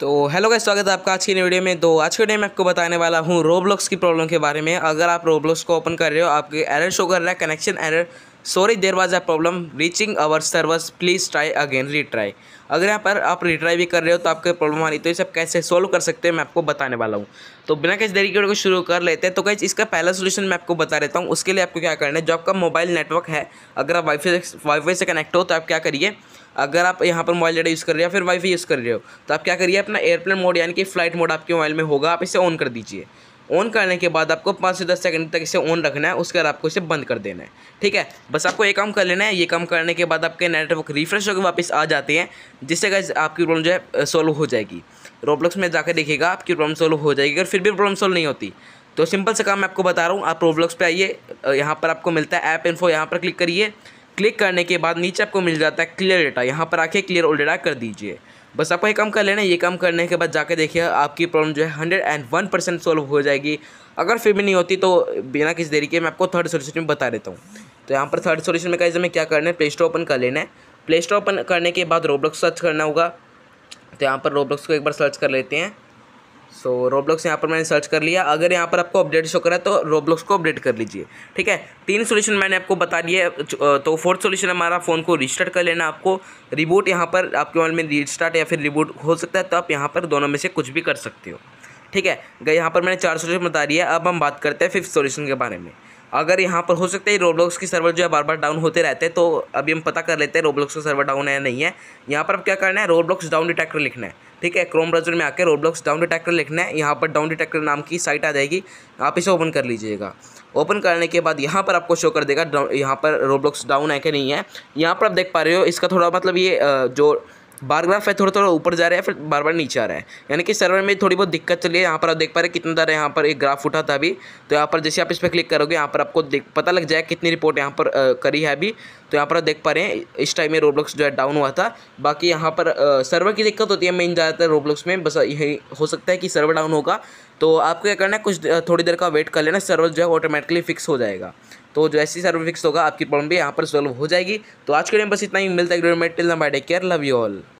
तो हेलो का स्वागत है आपका आज की वीडियो में तो आज के वीडियो में आपको बताने वाला हूँ रोबलॉक्स की प्रॉब्लम के बारे में अगर आप रोबलॉक्स को ओपन कर रहे हो आपके एरर शो कर रहा है connection error sorry there was a problem reaching our servers please try again retry अगर यहाँ पर आप रिट्राई भी कर रहे हो तो आपके प्रॉब्लम आ रही तो ये सब कैसे सॉल्व कर सकते हैं मैं आपको बताने वाला हूँ तो बिना किसी देरी के शुरू कर लेते हैं तो कैसे इसका पहला सोल्यूशन मैं आपको बता देता हूँ उसके लिए आपको क्या करना है जो आपका मोबाइल नेटवर्क है अगर आप वाईफाई वाईफाई से कनेक्ट हो तो आप क्या करिए अगर आप यहाँ पर मोबाइल डाटा यूज़ कर रहे हो फिर वाईफाई यूज़ कर रहे हो तो आप क्या करिए अपना एयरप्लेन मोड यानी कि फ्लाइट मोड आपके मोबाइल में होगा आप इसे ऑन कर दीजिए ऑन करने के बाद आपको पाँच से दस सेकंड तक इसे ऑन रखना है उसके बाद आपको इसे बंद कर देना है ठीक है बस आपको ये काम कर लेना है ये काम करने के बाद आपके नेटवर्क रिफ्रेश होकर वापस आ जाते हैं जिससे गैस आपकी प्रॉब्लम जो है सॉल्व हो जाएगी रोब्लॉक्स में जाकर देखिएगा आपकी प्रॉब्लम सॉल्व हो जाएगी अगर फिर भी प्रॉब्लम सॉल्व नहीं होती तो सिंपल से काम मैं आपको बता रहा हूँ आप रोब्लॉक्स पर आइए यहाँ पर आपको मिलता है ऐप इन्फो यहाँ पर क्लिक करिए क्लिक करने के बाद नीचे आपको मिल जाता है क्लियर डेटा यहाँ पर आके क्लियर ऑल डेटा कर दीजिए बस आपको एक काम कर लेना ये काम करने के बाद जाके देखिए आपकी प्रॉब्लम जो है hundred and one percent solve हो जाएगी अगर फिर भी नहीं होती तो बिना किसी देरी के मैं आपको थर्ड सोल्यूशन में बता देता हूँ तो यहाँ पर थर्ड सोल्यूशन में कहा क्या करना है प्ले स्टोर ओपन कर लेना है प्ले स्टोर ओपन करने के बाद रोबलॉक्स सर्च करना होगा तो यहाँ पर रोबलॉक्स को एक बार सर्च कर लेते हैं सो so, रोब्लॉक्स यहाँ पर मैंने सर्च कर लिया अगर यहाँ पर आपको अपडेट शो करा तो रोब्लॉक्स को अपडेट कर लीजिए ठीक है तीन सोल्यूशन मैंने आपको बता दिए तो फोर्थ सोल्यूशन हमारा फ़ोन को रिस्टार्ट कर लेना आपको रिबूट यहाँ पर आपके मोबाइल में रिस्टार्ट या फिर रिबूट हो सकता है तो आप यहाँ पर दोनों में से कुछ भी कर सकते हो ठीक है यहाँ पर मैंने चार सोल्यूशन बता दिया अब हम बात करते हैं फिफ्थ सोल्यूशन के बारे में अगर यहाँ पर हो सकता है रोबलॉक्स की सर्वर जो है बार बार डाउन होते रहते हैं तो अभी हम पता कर लेते हैं रोबलॉक्स का सर्वर डाउन है या नहीं है यहाँ पर अब क्या करना है रोबलॉक्स डाउन डिटेक्टर लिखना है ठीक है क्रोम ब्राउज़र में आकर रोबलॉक्स डाउन डिटेक्टर लिखना है यहाँ पर डाउन डिटेक्टर नाम की साइट आ जाएगी आप इसे ओपन कर लीजिएगा ओपन करने के बाद यहाँ पर आपको शो कर देगा यहाँ पर रोबलॉक्स डाउन है कि नहीं है यहाँ पर आप देख पा रहे हो इसका थोड़ा मतलब ये जो बारग्राफ है थोड़ा थोड़ा ऊपर जा रहा है फिर बार बार नीचे आ रहा है यानी कि सर्वर में थोड़ी बहुत दिक्कत चली है यहाँ पर आप देख पा रहे हैं कितना दर है यहाँ पर एक ग्राफ उठा था अभी तो यहाँ पर जैसे आप इस पर क्लिक करोगे यहाँ पर आपको देख पता लग जाएगा कितनी रिपोर्ट यहाँ पर करी है अभी तो यहाँ पर आप देख पा रहे हैं इस टाइम में रोबलॉक्स जो है डाउन हुआ था बाकी यहाँ पर सर्वर की दिक्कत होती है मेन ज़्यादातर रोबलॉक्स में बस यही हो सकता है कि सर्वर डाउन होगा तो आपको क्या करना है कुछ थोड़ी देर का वेट कर लेना सर्वर जो है ऑटोमेटिकली फिक्स हो जाएगा तो जो ऐसी सर्वर फिक्स होगा आपकी प्रॉब्लम भी यहाँ पर सॉल्व हो जाएगी तो आज के टाइम बस इतना ही मिलता है take care love you all